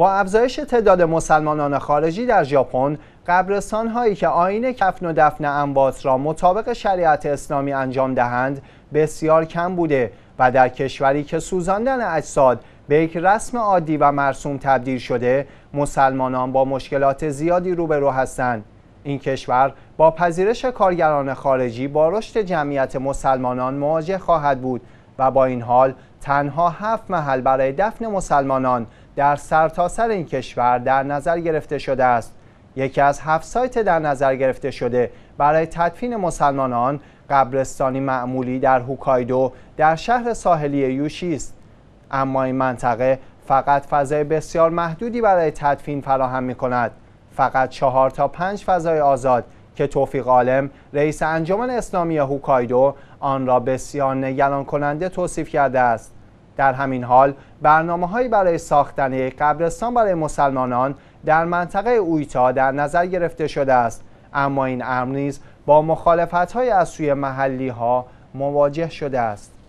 با افزایش تعداد مسلمانان خارجی در ژاپن قبرستان هایی که آین کفن و دفن اموات را مطابق شریعت اسلامی انجام دهند بسیار کم بوده و در کشوری که سوزاندن اجساد به یک رسم عادی و مرسوم تبدیل شده مسلمانان با مشکلات زیادی روبرو هستند این کشور با پذیرش کارگران خارجی با رشد جمعیت مسلمانان مواجه خواهد بود و با این حال تنها هفت محل برای دفن مسلمانان در سرتاسر سر این کشور در نظر گرفته شده است یکی از هفت سایت در نظر گرفته شده برای تدفین مسلمانان قبرستانی معمولی در هوکایدو در شهر ساحلی یوشی است اما این منطقه فقط فضای بسیار محدودی برای تدفین فراهم می کند فقط چهار تا پنج فضای آزاد که توفیق عالم رئیس انجمن اسلامی هوکایدو آن را بسیار نگران کننده توصیف کرده است در همین حال برنامه برای ساختن قبرستان برای مسلمانان در منطقه اویتا در نظر گرفته شده است اما این امر نیز با مخالفت های از سوی محلی ها مواجه شده است